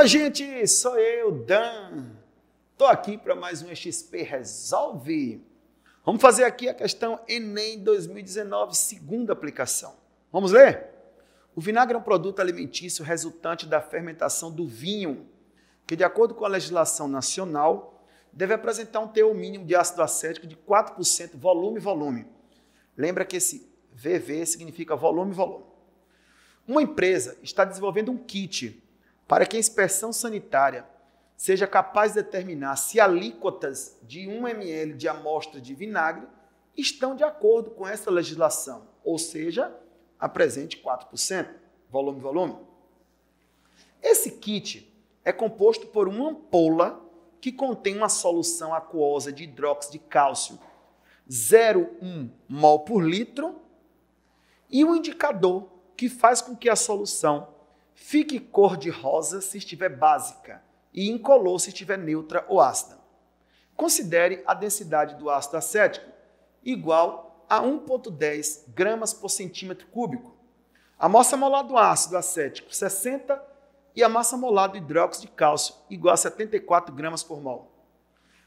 Oi, gente, sou eu, Dan. Estou aqui para mais um XP Resolve. Vamos fazer aqui a questão Enem 2019, segunda aplicação. Vamos ler? O vinagre é um produto alimentício resultante da fermentação do vinho, que, de acordo com a legislação nacional, deve apresentar um teor mínimo de ácido acético de 4% volume-volume. Lembra que esse VV significa volume-volume. Uma empresa está desenvolvendo um kit para que a inspeção sanitária seja capaz de determinar se alíquotas de 1 ml de amostra de vinagre estão de acordo com essa legislação, ou seja, apresente 4%, volume, volume. Esse kit é composto por uma ampola que contém uma solução aquosa de hidróxido de cálcio 0,1 mol por litro e um indicador que faz com que a solução Fique cor de rosa se estiver básica e incolor se estiver neutra ou ácida. Considere a densidade do ácido acético igual a 1,10 gramas por centímetro cúbico. A massa molar do ácido acético, 60, e a massa molar do hidróxido de cálcio, igual a 74 gramas por mol.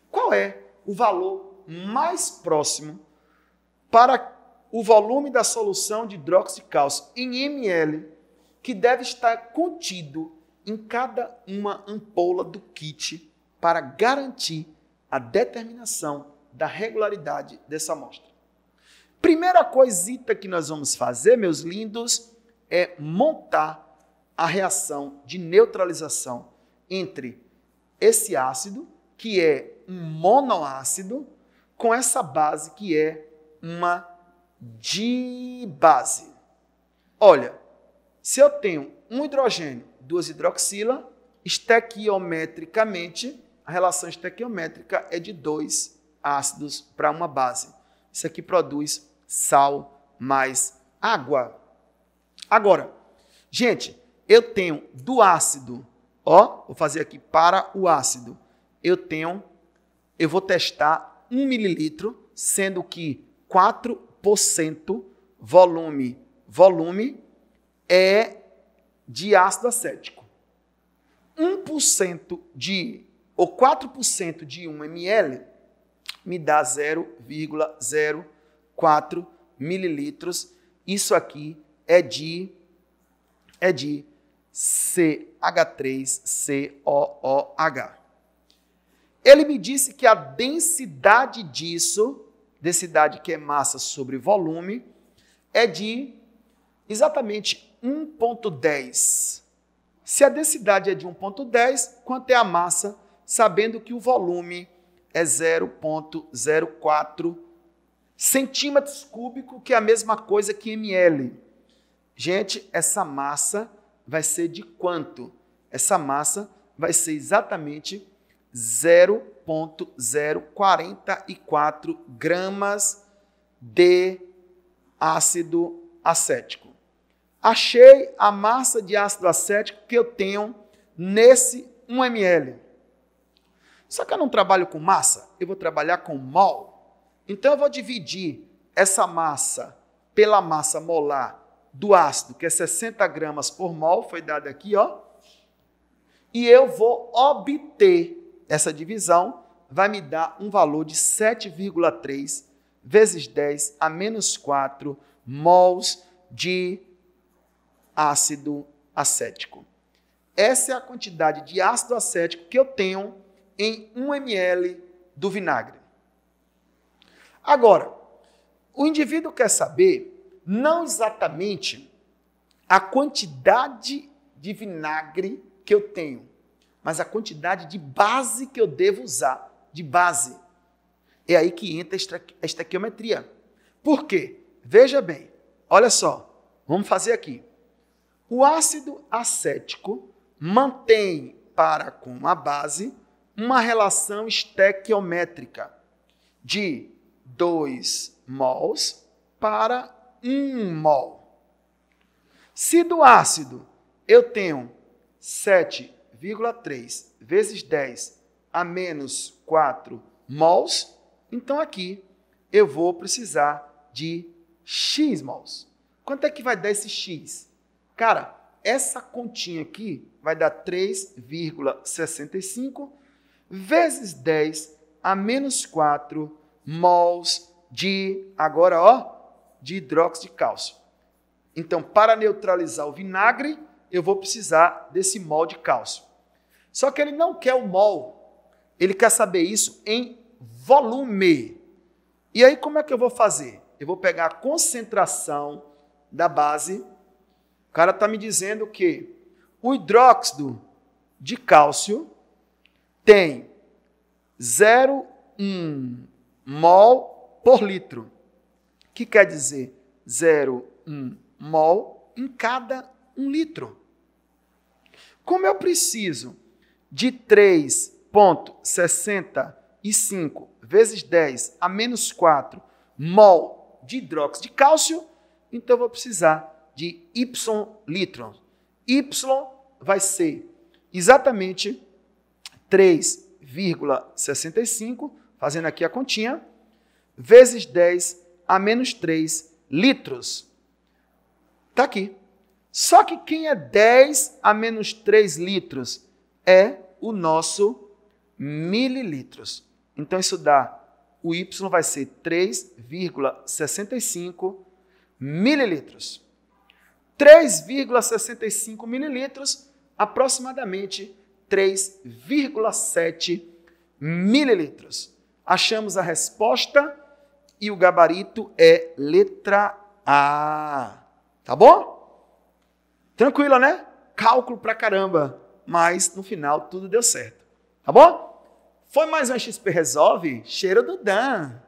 Qual é o valor mais próximo para o volume da solução de hidróxido de cálcio em ml que deve estar contido em cada uma ampola do kit para garantir a determinação da regularidade dessa amostra. Primeira coisita que nós vamos fazer, meus lindos, é montar a reação de neutralização entre esse ácido, que é um monoácido, com essa base que é uma dibase. Olha, se eu tenho um hidrogênio, duas hidroxila, estequiometricamente, a relação estequiométrica é de dois ácidos para uma base. Isso aqui produz sal mais água. Agora, gente, eu tenho do ácido, ó, vou fazer aqui para o ácido. Eu tenho, eu vou testar um mililitro, sendo que 4% volume, volume é de ácido acético. 1% de ou 4% de 1 ml me dá 0,04 mililitros. Isso aqui é de é de CH3COOH. Ele me disse que a densidade disso, densidade que é massa sobre volume, é de exatamente 1.10. Se a densidade é de 1.10, quanto é a massa? Sabendo que o volume é 0.04 centímetros cúbicos, que é a mesma coisa que ml. Gente, essa massa vai ser de quanto? Essa massa vai ser exatamente 0.044 gramas de ácido acético. Achei a massa de ácido acético que eu tenho nesse 1 ml. Só que eu não trabalho com massa, eu vou trabalhar com mol. Então eu vou dividir essa massa pela massa molar do ácido, que é 60 gramas por mol, foi dado aqui, ó. E eu vou obter essa divisão, vai me dar um valor de 7,3 vezes 10 a menos 4 mols de ácido acético. Essa é a quantidade de ácido acético que eu tenho em 1 ml do vinagre. Agora, o indivíduo quer saber não exatamente a quantidade de vinagre que eu tenho, mas a quantidade de base que eu devo usar, de base. É aí que entra a estequiometria. Por quê? Veja bem, olha só, vamos fazer aqui. O ácido acético mantém para com a base uma relação estequiométrica de 2 mols para 1 mol. Se do ácido eu tenho 7,3 vezes 10 a menos 4 mols, então aqui eu vou precisar de x mols. Quanto é que vai dar esse x? Cara, essa continha aqui vai dar 3,65 vezes 10 a menos 4 mols de, agora ó, de hidróxido de cálcio. Então, para neutralizar o vinagre, eu vou precisar desse mol de cálcio. Só que ele não quer o mol, ele quer saber isso em volume. E aí, como é que eu vou fazer? Eu vou pegar a concentração da base o cara está me dizendo que o hidróxido de cálcio tem 0,1 mol por litro, O que quer dizer 0,1 mol em cada 1 litro. Como eu preciso de 3,65 vezes 10 a menos 4 mol de hidróxido de cálcio, então eu vou precisar de Y litro. Y vai ser exatamente 3,65, fazendo aqui a continha, vezes 10 a menos 3 litros. Está aqui. Só que quem é 10 a menos 3 litros é o nosso mililitros. Então, isso dá, o Y vai ser 3,65 mililitros. 3,65 mililitros, aproximadamente 3,7 mililitros. Achamos a resposta e o gabarito é letra A. Tá bom? Tranquila, né? Cálculo pra caramba, mas no final tudo deu certo. Tá bom? Foi mais um XP Resolve? Cheiro do Dan!